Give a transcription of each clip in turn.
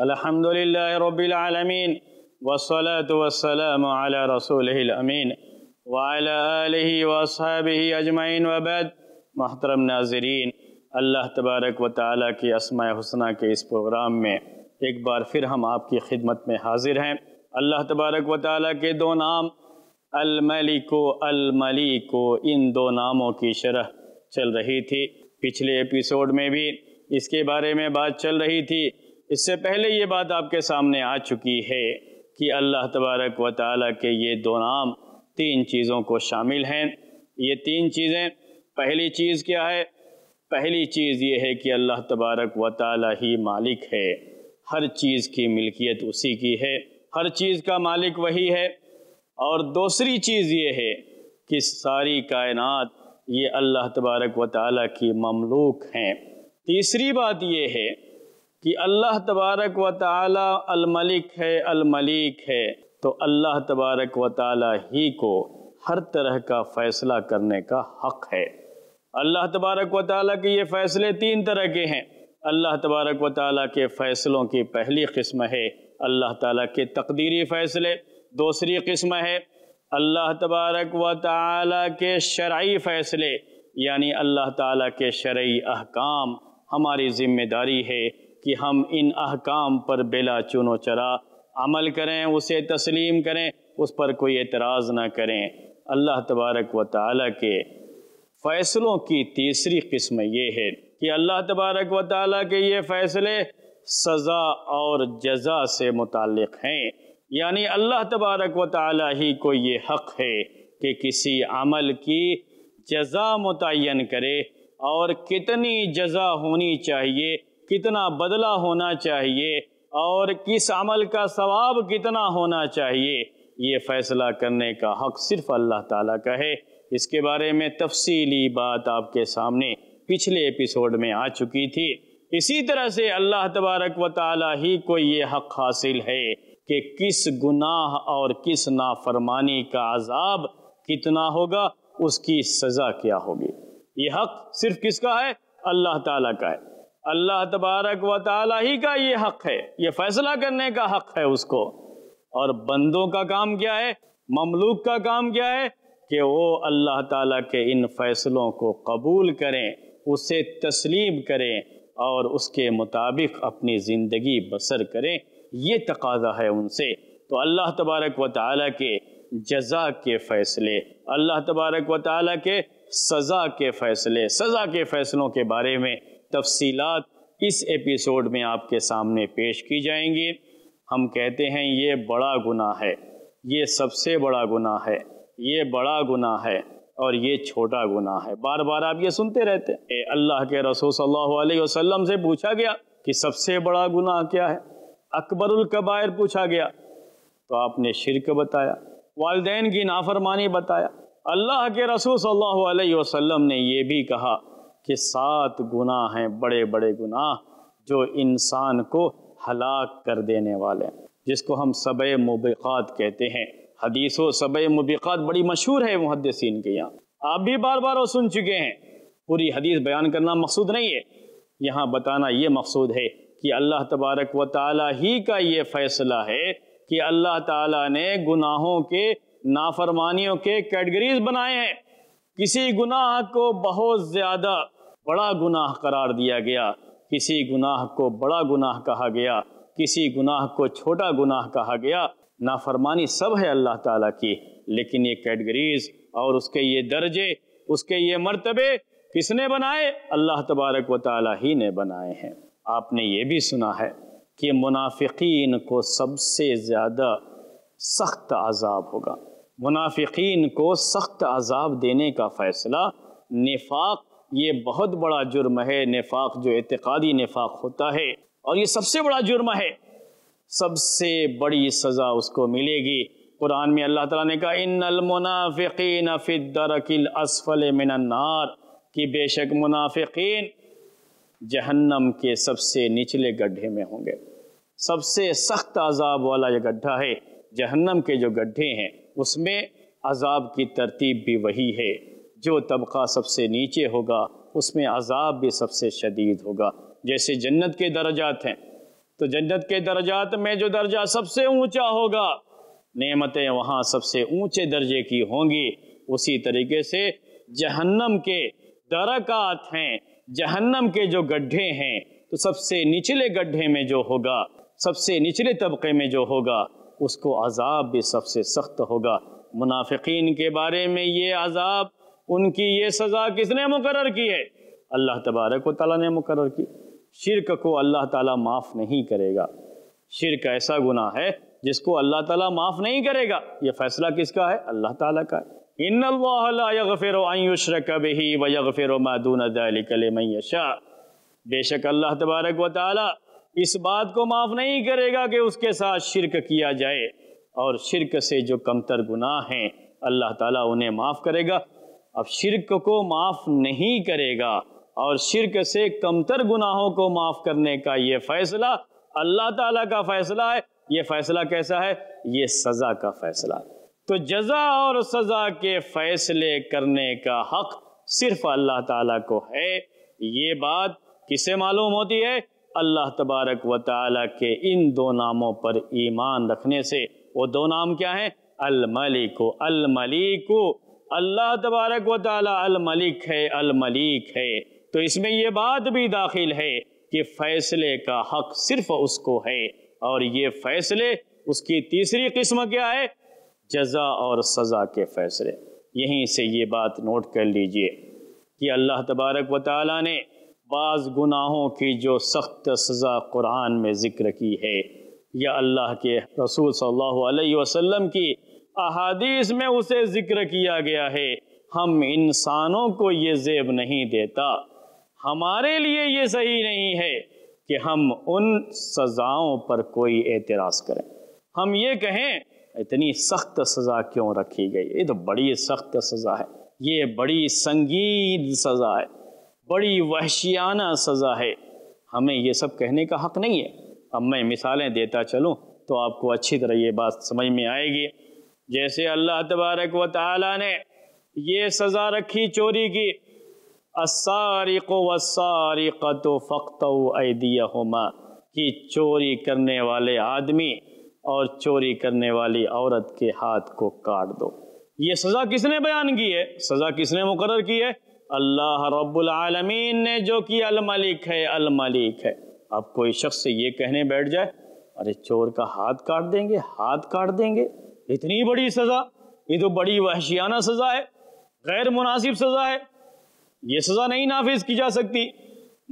अल्हम्दुलिल्लाह रब्बिल आलमीन वस्सलातु वस्सलामु अला रसूलिहिल अमीन व अला आलिहि व अस्हाबिहि अजमईन व बाद मोहतरम नाजरीन अल्लाह तबारक व ताली के असमा हसना के इस प्रोग्राम में एक बार फिर हम आपकी खिदमत में हाजिर हैं अल्लाह तबारक व ताली के दो नाम अलमलिको अलमलिको इन दो नामों की शरह चल रही थी पिछले एपिसोड में भी इसके बारे में बात चल रही थी इससे पहले ये बात आपके सामने आ चुकी है कि अल्लाह तबारक व ताली के ये दो नाम तीन चीज़ों को शामिल हैं ये तीन चीज़ें पहली चीज़ क्या है पहली चीज़ ये है कि अल्लाह तबारक व ताली ही मालिक है हर चीज़ की मिल्कियत उसी की है हर चीज़ का मालिक वही है और दूसरी चीज़ ये है कि सारी कायनात ये अल्लाह तबारक व ताली की ममलूक हैं तीसरी बात यह है कि अल्लाह तबारक व अल मलिक है अलमलिक है तो अल्लाह तबारक व ताली ही को हर तरह का फ़ैसला करने का हक़ है अल्लाह तबारक व ताला के ये फ़ैसले तीन तरह के हैं अल्लाह तबारक व ताला के फ़ैसलों की पहली किस्म है अल्लाह ताला के तकदीरी फ़ैसले दूसरी किस्म है अल्लाह तबारक व ताला के शर्य फ़ैसले यानी अल्लाह ताला के शर्य अहकाम हमारी ज़िम्मेदारी है कि हम इन अहकाम पर बेला चुनो चरा अमल करें उसे तस्लीम करें उस पर कोई एतराज़ ना करें अल्लाह तबारक व ताली के फ़ैसलों की तीसरी किस्म ये है कि अल्लाह तबारक व ताली के ये फ़ैसले सज़ा और जजा से मुतल हैं यानी अल्लाह तबारक व ताली ही को ये हक़ है कि किसी अमल की जजा मुतन करे और कितनी जजा होनी चाहिए कितना बदला होना चाहिए और किस अमल का सवाब कितना होना चाहिए ये फैसला करने का हक सिर्फ अल्लाह ताला का है इसके बारे में तफसीली बात आपके सामने पिछले एपिसोड में आ चुकी थी इसी तरह से अल्लाह तबारक व ताला ही को ये हक हासिल है कि किस गुनाह और किस नाफरमानी का अजाब कितना होगा उसकी सज़ा क्या होगी ये हक सिर्फ किसका है अल्लाह ताला का है अल्लाह तबारक व ताली ही का ये हक है ये फैसला करने का हक है उसको और बंदों का काम क्या है ममलूक का काम क्या है कि वो अल्लाह ताला के इन फैसलों को कबूल करें उसे तस्लीम करें और उसके मुताबिक अपनी ज़िंदगी बसर करें ये तकाजा है उनसे तो अल्लाह तबारक व ताली के जजा के फ़ैसले अल्लाह तबारक व ताली के सज़ा के फ़ैसले सज़ा के फ़ैसलों के बारे में तफसीलात इस एपिसोड में आपके सामने पेश की जाएंगी हम कहते हैं ये बड़ा गुना है ये सबसे बड़ा गुना है ये बड़ा गुना है और ये छोटा गुना है बार बार आप ये सुनते रहते हैं अल्लाह के रसूल सल्लल्लाहु अलैहि वसल्लम से पूछा गया कि सबसे बड़ा गुनाह क्या है अकबरुल कबायर पूछा गया तो आपने शिरक बताया वालदेन की नाफरमानी बताया अल्लाह के रसूल सल्लल्लाहु अलैहि वसल्लम ने यह भी कहा कि सात गुनाह हैं बड़े बड़े गुनाह जो इंसान को हलाक कर देने वाले हैं जिसको हम सब मुबिकात कहते हैं हदीस सब मुबिकात बड़ी मशहूर है मुहदसिन के यहाँ आप भी बार बार वो सुन चुके हैं पूरी हदीस बयान करना मकसूद नहीं है यहाँ बताना ये मकसूद है कि अल्लाह तबारक व ताली ही का ये फ़ैसला है कि अल्लाह ताला ने गुनाहों के नाफरमानियों के कैटगरीज बनाए हैं किसी गुनाह को बहुत ज़्यादा बड़ा गुनाह करार दिया गया किसी गुनाह को बड़ा गुनाह कहा गया किसी गुनाह को छोटा गुनाह कहा गया नाफरमानी सब है अल्लाह ताला की लेकिन ये कैटगरीज और उसके ये दर्जे उसके ये मर्तबे किसने बनाए अल्लाह तबारक व ताला ही ने बनाए हैं आपने ये भी सुना है कि मुनाफिकीन को सबसे ज़्यादा सख्त आजाब होगा मुनाफिकीन को सख्त अजाब देने का फ़ैसला निफाक ये बहुत बड़ा जुर्म है निफाक जो एतकादी निफाक होता है और ये सबसे बड़ा जुर्म है सबसे बड़ी सज़ा उसको मिलेगी कुरान में अल्लाह ताला ने कहा इन मुनाफिकीन फ़िदरकिल असफल मिनन्नार कि बेशक मुनाफिकीन जहन्नम के सबसे निचले गड्ढे में होंगे सबसे सख्त अजाब वाला यह गड्ढा है जहन्नम के जो गड्ढे हैं उसमें अजाब की तरतीब भी वही है जो तबका सबसे नीचे होगा उसमें अजाब भी सबसे शदीद होगा जैसे जन्नत के दर्जात हैं तो जन्नत के दर्जात में जो दर्जा सबसे ऊंचा होगा नेमतें वहाँ सबसे ऊंचे दर्जे की होंगी उसी तरीके से जहन्नम के दरकात हैं जहन्नम के जो गड्ढे हैं तो सबसे निचले गड्ढे में जो होगा सबसे निचले तबके में जो होगा उसको अजाब भी सबसे सख्त होगा मुनाफिकीन के बारे में ये अजाब उनकी ये सज़ा किसने मुकर की है अल्लाह तबारक ताली ने मुकर की शिरक को अल्लाह ताला माफ़ नहीं करेगा शिरक ऐसा गुना है जिसको अल्लाह ताला माफ़ नहीं करेगा ये फ़ैसला किसका है अल्लाह ताला का है इन फिर मैदून शाह बेशक अल्लाह तबारक वाली इस बात को माफ नहीं करेगा कि उसके साथ शिरक किया जाए और शिरक से जो कमतर गुनाह हैं अल्लाह ताला उन्हें माफ़ करेगा अब शिरक को माफ़ नहीं करेगा और शिरक से कमतर गुनाहों को माफ़ करने का यह फ़ैसला अल्लाह ताला का फ़ैसला है ये फ़ैसला कैसा है ये सज़ा का फ़ैसला तो जजा और सज़ा के फ़ैसले करने का हक़ सिर्फ़ अल्लाह ताला को है ये बात किसे मालूम होती है अल्लाह तबारक व ताली के इन दो नामों पर ईमान रखने से वो दो नाम क्या हैं अलमलिको अलमलिको अल्लाह तबारक व ताली अलमलिक है अलमलिक है तो इसमें ये बात भी दाखिल है कि फ़ैसले का हक सिर्फ उसको है और ये फ़ैसले उसकी तीसरी किस्म क्या है जजा और सज़ा के फ़ैसले यहीं से ये बात नोट कर लीजिए कि अल्लाह तबारक व ताली ने बाज़ गुनाहों की जो सख्त सज़ा कुरान में ज़िक्र की है या अल्लाह के रसूल सल्लल्लाहु अलैहि वसल्लम की अहादीस में उसे ज़िक्र किया गया है हम इंसानों को ये जेब नहीं देता हमारे लिए ये सही नहीं है कि हम उन सज़ाओं पर कोई एतराज़ करें हम ये कहें इतनी सख्त सज़ा क्यों रखी गई ये तो बड़ी सख्त सज़ा है ये बड़ी संगीन सज़ा है बड़ी वहशियाना सज़ा है हमें ये सब कहने का हक़ नहीं है अब मैं मिसालें देता चलूँ तो आपको अच्छी तरह ये बात समझ में आएगी जैसे अल्लाह तबारक व ताली ने ये सज़ा रखी चोरी की असारिको वसारिका तो फ़क्त होमा कि चोरी करने वाले आदमी और चोरी करने वाली औरत के हाथ को काट दो ये सज़ा किसने बयान की है सज़ा किसने मुकर की है अल्लाह रब्बुल आलमीन ने जो कि अलमलिक है अलमलिक है अब कोई शख्स ये कहने बैठ जाए अरे चोर का हाथ काट देंगे हाथ काट देंगे इतनी बड़ी सज़ा ये तो बड़ी वहशियाना सज़ा है गैर मुनासिब सज़ा है ये सज़ा नहीं नाफिज की जा सकती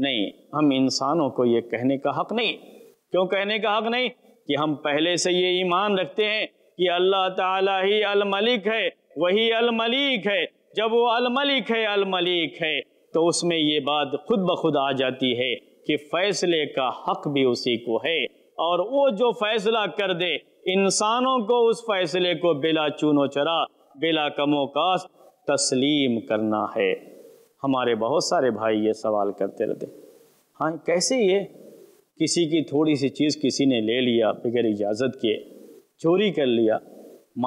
नहीं हम इंसानों को ये कहने का हक नहीं क्यों कहने का हक नहीं कि हम पहले से ये ईमान रखते हैं कि अल्लाह ताला ही मलिक है वही अलमलिक है जब वो अलमलिक है अलमलिक है तो उसमें ये बात खुद ब खुद आ जाती है कि फैसले का हक भी उसी को है और वो जो फैसला कर दे इंसानों को उस फैसले को बिला चूनो चरा बिला कमो काश तस्लीम करना है हमारे बहुत सारे भाई ये सवाल करते रहते हाँ कैसे ये किसी की थोड़ी सी चीज़ किसी ने ले लिया बगैर इजाज़त के चोरी कर लिया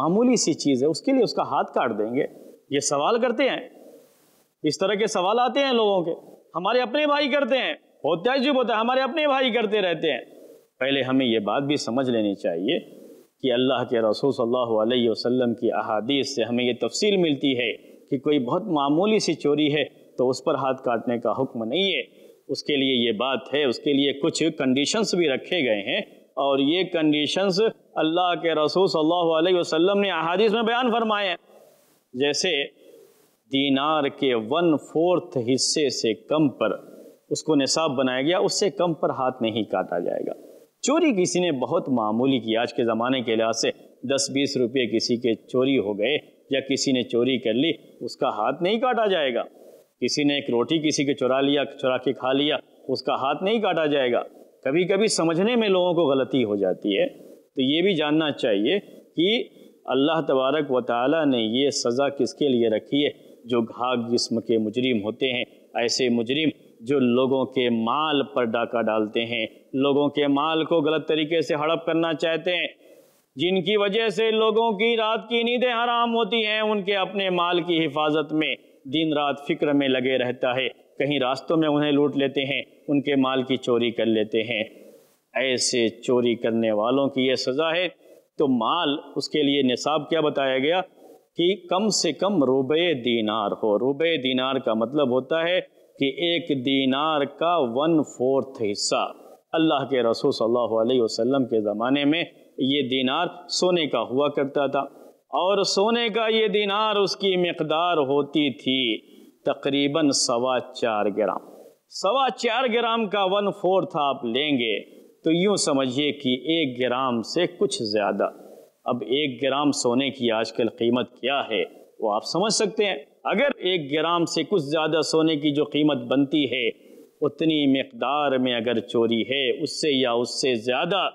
मामूली सी चीज़ है उसके लिए उसका हाथ काट देंगे ये सवाल करते हैं इस तरह के सवाल आते हैं लोगों के हमारे अपने भाई करते हैं बहुत जी होता है हमारे अपने भाई करते रहते हैं पहले हमें ये बात भी समझ लेनी चाहिए कि अल्लाह के रसूल सल्लल्लाहु अलैहि वसल्लम की अहादीस से हमें ये तफसील मिलती है कि कोई बहुत मामूली सी चोरी है तो उस पर हाथ काटने का हुक्म नहीं है उसके लिए ये बात है उसके लिए कुछ कंडीशंस भी रखे गए हैं और ये कंडीशंस अल्लाह के रसूल सल्लल्लाहु अलैहि वसल्लम ने अहादीस में बयान फरमाए हैं जैसे दीनार के वन फोर्थ हिस्से से कम पर उसको निसाब बनाया गया उससे कम पर हाथ नहीं काटा जाएगा चोरी किसी ने बहुत मामूली की आज के ज़माने के लिहाज से दस बीस रुपये किसी के चोरी हो गए या किसी ने चोरी कर ली उसका हाथ नहीं काटा जाएगा किसी ने एक रोटी किसी के चुरा लिया चुरा के खा लिया उसका हाथ नहीं काटा जाएगा कभी कभी समझने में लोगों को गलती हो जाती है तो ये भी जानना चाहिए कि अल्लाह तबारक व ताली ने ये सज़ा किसके लिए रखी है जो घाक जिसम के मुजरिम होते हैं ऐसे मुजरिम जो लोगों के माल पर डाका डालते हैं लोगों के माल को गलत तरीके से हड़प करना चाहते हैं जिनकी वजह से लोगों की रात की नींदें हराम होती हैं उनके अपने माल की हिफाजत में दिन रात फिक्र में लगे रहता है कहीं रास्तों में उन्हें लूट लेते हैं उनके माल की चोरी कर लेते हैं ऐसे चोरी करने वालों की यह सज़ा है तो माल उसके लिए निसाब क्या बताया गया कि कम से कम रुबे दीनार हो रुबे दीनार का मतलब होता है कि एक दीनार का वन फोर्थ हिस्सा अल्लाह के रसूल सल्लल्लाहु अलैहि वसल्लम के ज़माने में ये दीनार सोने का हुआ करता था और सोने का ये दीनार उसकी मकदार होती थी तकरीबन सवा चार ग्राम सवा चार ग्राम का वन फोर्थ आप लेंगे तो यूँ समझिए कि एक ग्राम से कुछ ज़्यादा अब एक ग्राम सोने की आजकल कीमत क्या है वो आप समझ सकते हैं अगर एक ग्राम से कुछ ज़्यादा सोने की जो कीमत बनती है उतनी मकदार में अगर चोरी है उससे या उससे ज़्यादा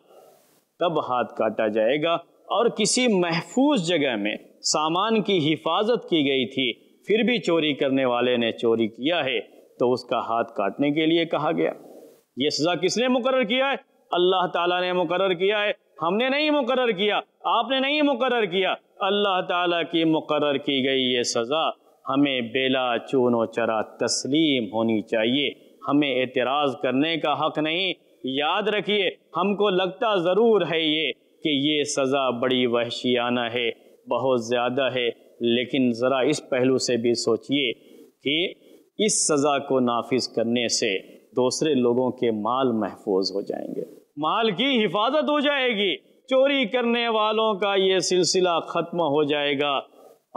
तब हाथ काटा जाएगा और किसी महफूज जगह में सामान की हिफाजत की गई थी फिर भी चोरी करने वाले ने चोरी किया है तो उसका हाथ काटने के लिए कहा गया ये सज़ा किसने मुकर किया है अल्लाह ताला ने मुकर किया है हमने नहीं मुकर किया आपने नहीं मुकर किया अल्लाह ताला की मुकर की गई ये सज़ा हमें बेला चूनो चरा तस्लीम होनी चाहिए हमें एतराज़ करने का हक नहीं याद रखिए हमको लगता ज़रूर है ये कि ये सज़ा बड़ी वहशियाना है बहुत ज़्यादा है लेकिन ज़रा इस पहलू से भी सोचिए कि इस सज़ा को नाफिज करने से दूसरे लोगों के माल महफूज हो जाएंगे माल की हिफाजत हो जाएगी चोरी करने वालों का ये सिलसिला ख़त्म हो जाएगा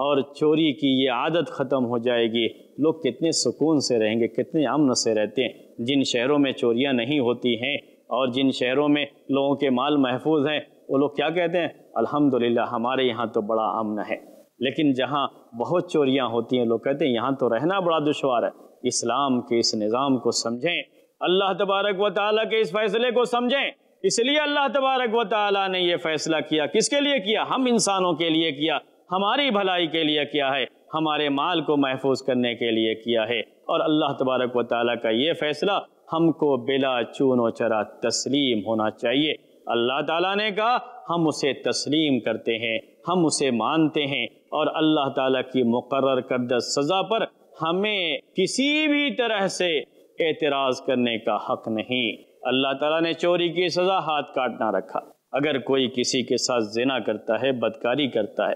और चोरी की ये आदत ख़त्म हो जाएगी लोग कितने सुकून से रहेंगे कितने अमन से रहते हैं जिन शहरों में चोरियां नहीं होती हैं और जिन शहरों में लोगों के माल महफूज हैं वो लोग क्या कहते हैं अल्हम्दुलिल्लाह हमारे यहाँ तो बड़ा अमन है लेकिन जहाँ बहुत चोरियाँ होती हैं लोग कहते हैं यहाँ तो रहना बड़ा दुशवार है इस्लाम के इस निज़ाम को समझें अल्लाह तबारक व ताली के इस फैसले को समझें इसलिए अल्लाह तबारक व ताली ने यह फैसला किया किसके लिए किया हम इंसानों के लिए किया हमारी भलाई के लिए किया है हमारे माल को महफूज करने के लिए किया है और अल्लाह तबारक व ताली का ये फैसला हमको बिला चूनो चरा तस्लीम होना चाहिए अल्लाह ताला ने कहा हम उसे तस्लीम करते हैं हम उसे मानते हैं और अल्लाह ताला की मुकर्र करदा सज़ा पर हमें किसी भी तरह से एतराज़ करने का हक नहीं अल्लाह ताला ने चोरी की सज़ा हाथ काटना रखा अगर कोई किसी के साथ जिना करता है बदकारी करता है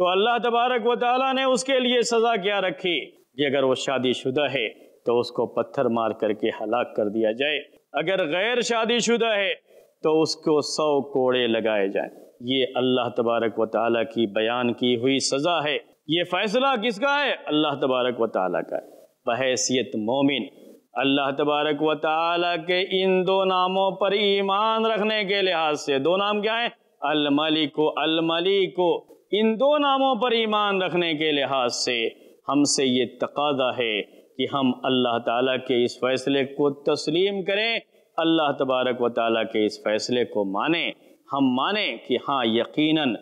तो अल्लाह तबारक व ताली ने उसके लिए सज़ा क्या रखी कि अगर वो शादीशुदा है तो उसको पत्थर मार करके हलाक कर दिया जाए अगर गैर शादीशुदा है तो उसको सौ कोड़े लगाए जाए ये अल्लाह तबारक व ताली की बयान की हुई सज़ा है ये फैसला किसका है अल्लाह तबारक व ताली का बहसीत मोमिन अल्लाह तबारक व ताला के इन दो नामों पर ईमान रखने के लिहाज से दो नाम क्या है मलिको अल मलिको इन दो नामों पर ईमान रखने के लिहाज से हमसे ये तकादा है कि हम अल्लाह ताला के इस फैसले को तस्लीम करें अल्लाह तबारक व ताला के इस फैसले को माने हम माने कि हाँ यकीनन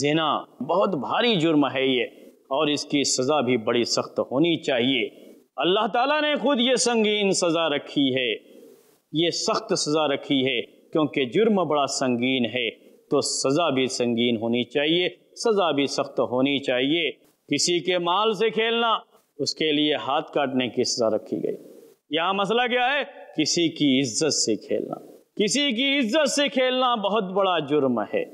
जिना बहुत भारी जुर्म है ये और इसकी सज़ा भी बड़ी सख्त होनी चाहिए अल्लाह ताला ने खुद ये संगीन सज़ा रखी है ये सख्त सज़ा रखी है क्योंकि जुर्म बड़ा संगीन है तो सज़ा भी संगीन होनी चाहिए सज़ा भी सख्त होनी चाहिए किसी के माल से खेलना उसके लिए हाथ काटने की सज़ा रखी गई यहाँ मसला क्या है किसी की इज्जत से खेलना किसी की इज्जत से खेलना बहुत बड़ा जुर्म है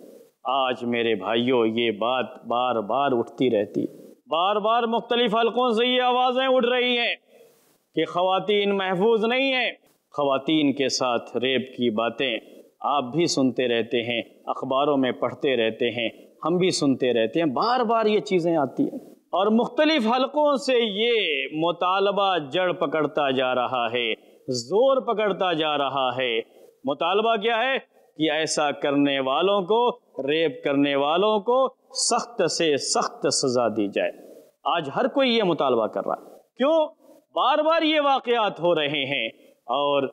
आज मेरे भाइयों ये बात बार बार उठती रहती है बार बार मुख्तलिफ हलकों से ये आवाज़ें उठ रही हैं कि खातन महफूज नहीं है खातन के साथ रेप की बातें आप भी सुनते रहते हैं अखबारों में पढ़ते रहते हैं हम भी सुनते रहते हैं बार बार ये चीज़ें आती हैं और मुख्तलिफ हलकों से ये मुतालबा जड़ पकड़ता जा रहा है जोर पकड़ता जा रहा है मुतालबा क्या है कि ऐसा करने वालों को रेप करने वालों को सख्त से सख्त सज़ा दी जाए आज हर कोई ये मुतालबा कर रहा है क्यों बार बार ये वाकयात हो रहे हैं और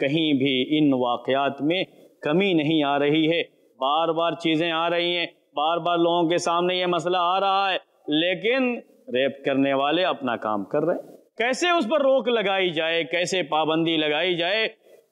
कहीं भी इन वाकयात में कमी नहीं आ रही है बार बार चीज़ें आ रही हैं बार बार लोगों के सामने ये मसला आ रहा है लेकिन रेप करने वाले अपना काम कर रहे हैं कैसे उस पर रोक लगाई जाए कैसे पाबंदी लगाई जाए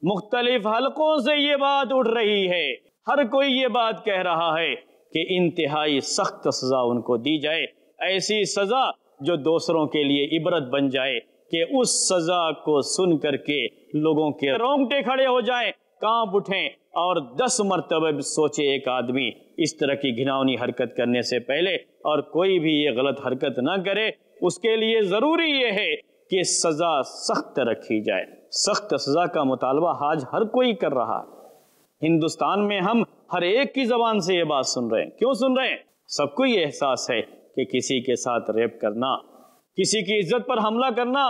मुख्तलिफ हलकों से ये बात उठ रही है हर कोई ये बात कह रहा है कि इंतहाई सख्त सज़ा उनको दी जाए ऐसी सज़ा जो दूसरों के लिए इबरत बन जाए कि उस सज़ा को सुन करके लोगों के रोंगटे खड़े हो जाए कांप उठें और दस मरतबे सोचे एक आदमी इस तरह की घिनौनी हरकत करने से पहले और कोई भी ये गलत हरकत ना करे उसके लिए ज़रूरी ये है कि सज़ा सख्त रखी जाए सख्त सज़ा का मुतालबा आज हर कोई कर रहा है हिंदुस्तान में हम हर एक की जबान से ये बात सुन रहे हैं क्यों सुन रहे हैं सबको ये एहसास है कि किसी के साथ रेप करना किसी की इज्जत पर हमला करना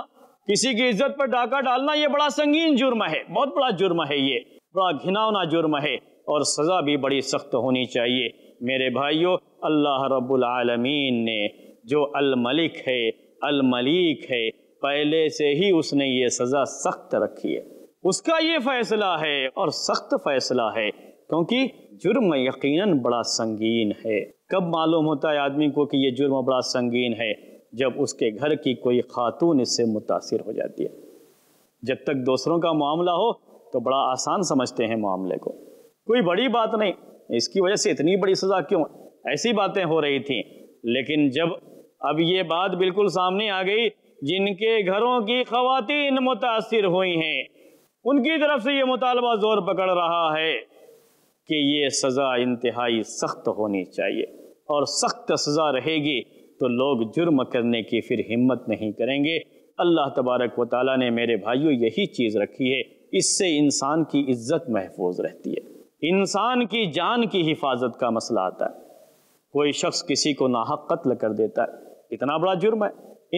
किसी की इज्जत पर डाका डालना ये बड़ा संगीन जुर्म है बहुत बड़ा जुर्म है ये बड़ा घिनौना जुर्म है और सजा भी बड़ी सख्त होनी चाहिए मेरे भाइयों अल्लाह रब्बुल आलमीन ने जो अल मलिक है अल मलिक है पहले से ही उसने ये सज़ा सख्त रखी है उसका ये फैसला है और सख्त फैसला है क्योंकि जुर्म यकीनन बड़ा संगीन है कब मालूम होता है आदमी को कि ये जुर्म बड़ा संगीन है जब उसके घर की कोई खातून इससे मुतासर हो जाती है जब तक दूसरों का मामला हो तो बड़ा आसान समझते हैं मामले को कोई बड़ी बात नहीं इसकी वजह से इतनी बड़ी सज़ा क्यों ऐसी बातें हो रही थी लेकिन जब अब ये बात बिल्कुल सामने आ गई जिनके घरों की खातन मुतासर हुई हैं उनकी तरफ से ये मुतालबा जोर पकड़ रहा है कि ये सज़ा इंतहाई सख्त होनी चाहिए और सख्त सज़ा रहेगी तो लोग जुर्म करने की फिर हिम्मत नहीं करेंगे अल्लाह तबारक व ताली ने मेरे भाइयों यही चीज़ रखी है इससे इंसान की इज्जत महफूज रहती है इंसान की जान की हिफाजत का मसला आता है कोई शख्स किसी को नाहक कत्ल कर देता है कितना बड़ा जुर्म है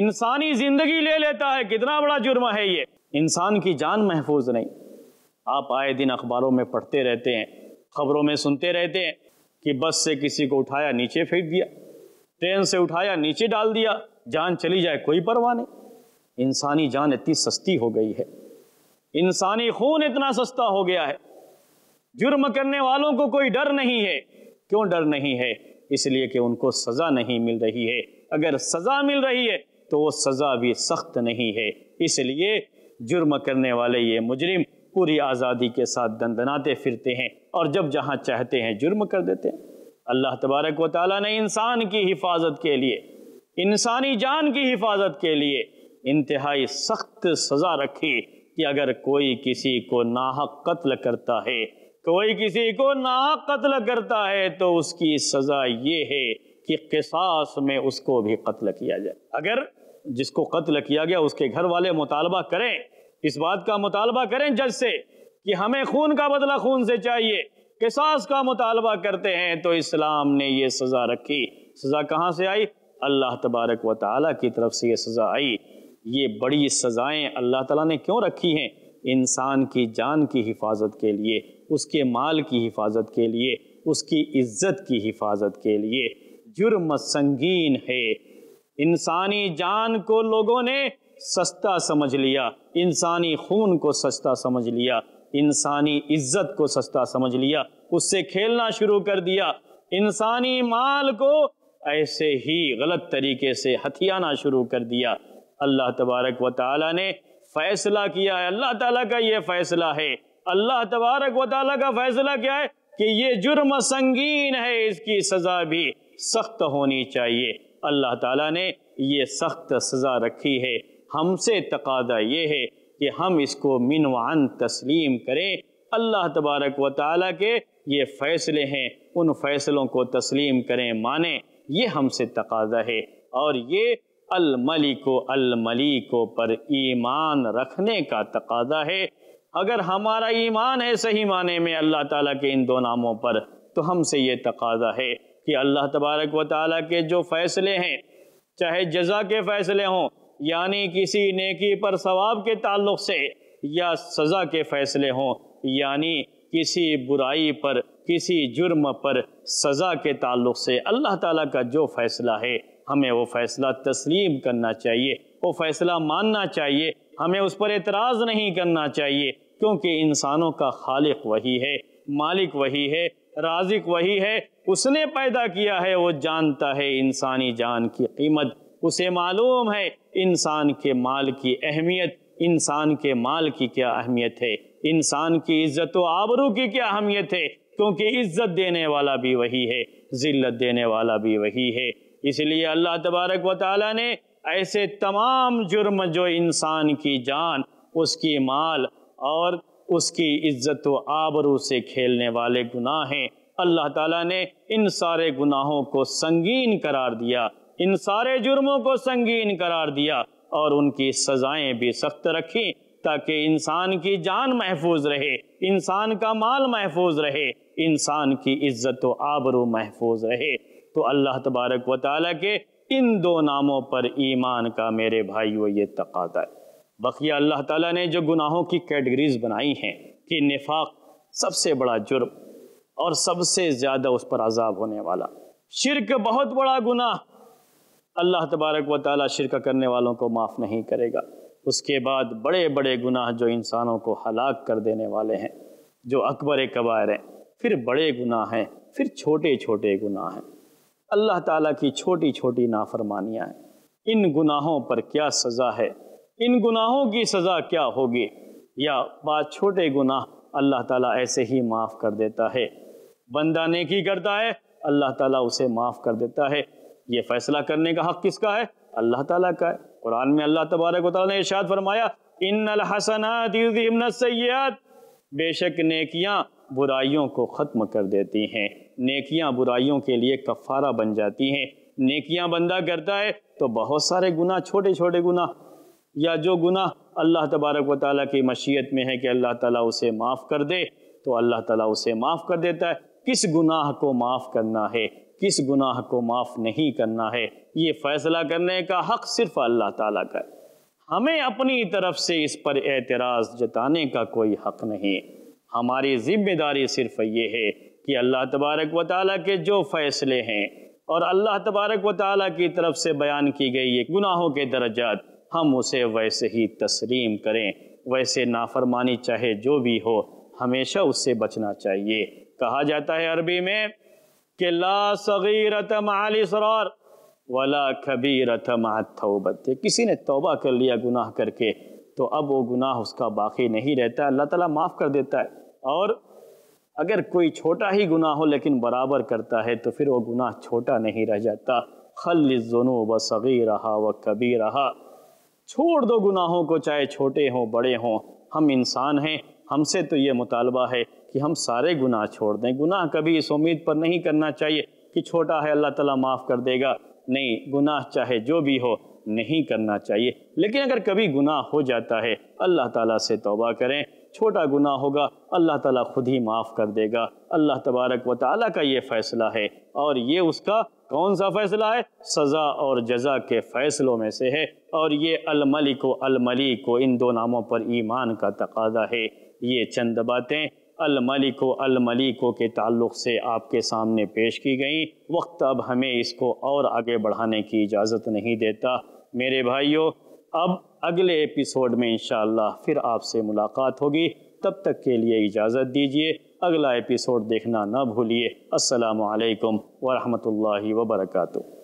इंसानी ज़िंदगी ले लेता है कितना बड़ा जुर्म है ये इंसान की जान महफूज नहीं आप आए दिन अखबारों में पढ़ते रहते हैं खबरों में सुनते रहते हैं कि बस से किसी को उठाया नीचे फेंक दिया ट्रेन से उठाया नीचे डाल दिया जान चली जाए कोई परवाह नहीं इंसानी जान इतनी सस्ती हो गई है इंसानी खून इतना सस्ता हो गया है जुर्म करने वालों को कोई डर नहीं है क्यों डर नहीं है इसलिए कि उनको सज़ा नहीं मिल रही है अगर सज़ा मिल रही है तो वो सज़ा भी सख्त नहीं है इसलिए जुर्म करने वाले ये मुजरिम पूरी आज़ादी के साथ दंदनाते फिरते हैं और जब जहाँ चाहते हैं जुर्म कर देते हैं अल्लाह तबारक व ताली ने इंसान की हिफाजत के लिए इंसानी जान की हिफाजत के लिए इंतहाई सख्त सज़ा रखी कि अगर कोई किसी को नाहक कत्ल करता है कोई किसी को नाहक कत्ल करता है तो उसकी सज़ा ये है कि किसास में उसको भी कत्ल किया जाए अगर जिसको कत्ल किया गया उसके घर वाले मुतालबा करें इस बात का मुतालबा करें जज से कि हमें खून का बदला खून से चाहिए किसास का मुतालबा करते हैं तो इस्लाम ने यह सज़ा रखी सज़ा कहाँ से आई अल्लाह तबारक व ताली की तरफ से ये सज़ा आई ये बड़ी सजाएं अल्लाह तला ने क्यों रखी हैं इंसान की जान की हिफाजत के लिए उसके माल की हिफाजत के लिए उसकी इज्जत की हिफाजत के लिए जुर्म संगीन है इंसानी जान को लोगों ने सस्ता समझ लिया इंसानी खून को सस्ता समझ लिया इंसानी इज्जत को सस्ता समझ लिया उससे खेलना शुरू कर दिया इंसानी माल को ऐसे ही गलत तरीके से हथियाना शुरू कर दिया अल्लाह तबारक व ताला ने फैसला किया है अल्लाह ताला का ये फैसला है अल्लाह तबारक व ताला का फैसला क्या है कि ये जुर्म संगीन है इसकी सजा भी सख्त होनी चाहिए अल्लाह ताला ने ये सख्त सज़ा रखी है हमसे तकादा ये है कि हम इसको मिनवान तस्लीम करें अल्लाह तबारक व ताली के ये फ़ैसले हैं उन फ़ैसलों को तस्लीम करें माने ये हमसे तकाजा है और ये अलमलिको अलमलिको पर ईमान रखने का तकाजा है अगर हमारा ईमान है सही माने में अल्लाह ताला के इन दो नामों पर तो हमसे ये तकाजा है कि अल्लाह तबारक व ताली के जो फ़ैसले हैं चाहे जजा के फ़ैसले हों यानी किसी नेकी पर सवाब के ताल्लुक से या सज़ा के फ़ैसले हों यानी किसी बुराई पर किसी जुर्म पर सज़ा के ताल्लुक से अल्लाह ताला का जो फ़ैसला है हमें वो फ़ैसला तस्लीम करना चाहिए वो फ़ैसला मानना चाहिए हमें उस पर एतराज़ नहीं करना चाहिए क्योंकि इंसानों का खालिक वही है मालिक वही है राजिक वही है उसने पैदा किया है वो जानता है इंसानी जान की कीमत उसे मालूम है इंसान के माल की अहमियत इंसान के माल की क्या अहमियत है इंसान की इज्जत व आबरू की क्या अहमियत है क्योंकि इज्जत देने वाला भी वही है जिल्लत देने वाला भी वही है इसलिए अल्लाह तबारक व ताली ने ऐसे तमाम जुर्म जो इंसान की जान उसकी माल और उसकी इज्जत व आबरू से खेलने वाले गुनाह हैं अल्लाह ताला ने इन सारे गुनाहों को संगीन करार दिया इन सारे जुर्मों को संगीन करार दिया और उनकी सजाएं भी सख्त रखी ताकि इंसान की जान महफूज रहे इंसान का माल महफूज रहे इंसान की इज्जत व आबरू महफूज रहे तो अल्लाह तबारक व ताली के इन दो नामों पर ईमान का मेरे भाइयों ये तकादा है बकिया अल्लाह ताला ने जो गुनाहों की कैटेगरीज बनाई हैं कि निफाक सबसे बड़ा जुर्म और सबसे ज़्यादा उस पर अजाब होने वाला शिरक बहुत बड़ा गुना अल्लाह तबारक व ताली शिरक करने वालों को माफ़ नहीं करेगा उसके बाद बड़े बड़े गुनाह जो इंसानों को हलाक कर देने वाले हैं जो अकबर कबार हैं फिर बड़े गुनाह हैं फिर छोटे छोटे गुनाह हैं अल्लाह ताला की छोटी छोटी नाफरमानियाँ हैं इन गुनाहों पर क्या सज़ा है इन गुनाहों की सज़ा क्या होगी या बात छोटे गुनाह अल्लाह ताला ऐसे ही माफ़ कर देता है बंदा नेकी करता है अल्लाह ताला उसे माफ़ कर देता है ये फैसला करने का हक़ किसका है अल्लाह ताला का है कुरान में अल्लाह तबारक वाली ने इशाद फरमाया इन सयात बेशक नेकियां बुराइयों को ख़त्म कर देती हैं नेकियां बुराइयों के लिए कफ़ारा बन जाती हैं नेकियां बंदा करता है तो बहुत सारे गुनाह छोटे छोटे गुनाह या जो गुनाह अल्लाह तबारक व की मशीयत में है कि अल्लाह ताला उसे माफ़ कर दे तो अल्लाह ताला उसे माफ़ कर देता है किस गुनाह को माफ़ करना है किस गुनाह को माफ़ नहीं करना है ये फैसला करने का हक सिर्फ अल्लाह ताला का है हमें अपनी तरफ से इस पर एतराज़ जताने का कोई हक नहीं हमारी जिम्मेदारी सिर्फ ये है कि अल्लाह तबारक व ताली के जो फ़ैसले हैं और अल्लाह तबारक व ताली की तरफ से बयान की गई ये गुनाहों के दर्जात हम उसे वैसे ही तस्लीम करें वैसे नाफरमानी चाहे जो भी हो हमेशा उससे बचना चाहिए कहा जाता है अरबी में कि ला सगीरत मालिसरार वला कबीरत मातौबत किसी ने तोबा कर लिया गुनाह करके तो अब वो गुनाह उसका बाकी नहीं रहता अल्लाह ताला माफ़ कर देता है और अगर कोई छोटा ही गुनाह हो लेकिन बराबर करता है तो फिर वो गुनाह छोटा नहीं रह जाता खल जुनू व सगी रहा व कबी रहा छोड़ दो गुनाहों को चाहे छोटे हों बड़े हों हम इंसान हैं हमसे तो ये मुतालबा है कि हम सारे गुनाह छोड़ दें गुनाह कभी इस उम्मीद पर नहीं करना चाहिए कि छोटा है अल्लाह ताला माफ़ कर देगा नहीं गुनाह चाहे जो भी हो नहीं करना चाहिए लेकिन अगर कभी गुनाह हो जाता है अल्लाह ताला से तौबा करें छोटा गुनाह होगा अल्लाह ताला खुद ही माफ़ कर देगा अल्लाह तबारक व ताली का ये फ़ैसला है और ये उसका कौन सा फ़ैसला है सज़ा और जजा के फ़ैसलों में से है और ये अलमलिक अलमली को इन दो नामों पर ईमान का तकादा है ये चंद बातें अल मलिको के ताल्लुक से आपके सामने पेश की गई वक्त अब हमें इसको और आगे बढ़ाने की इजाज़त नहीं देता मेरे भाइयों अब अगले एपिसोड में इन फिर आपसे मुलाकात होगी तब तक के लिए इजाज़त दीजिए अगला एपिसोड देखना ना भूलिए असलकम वरहमल वर्का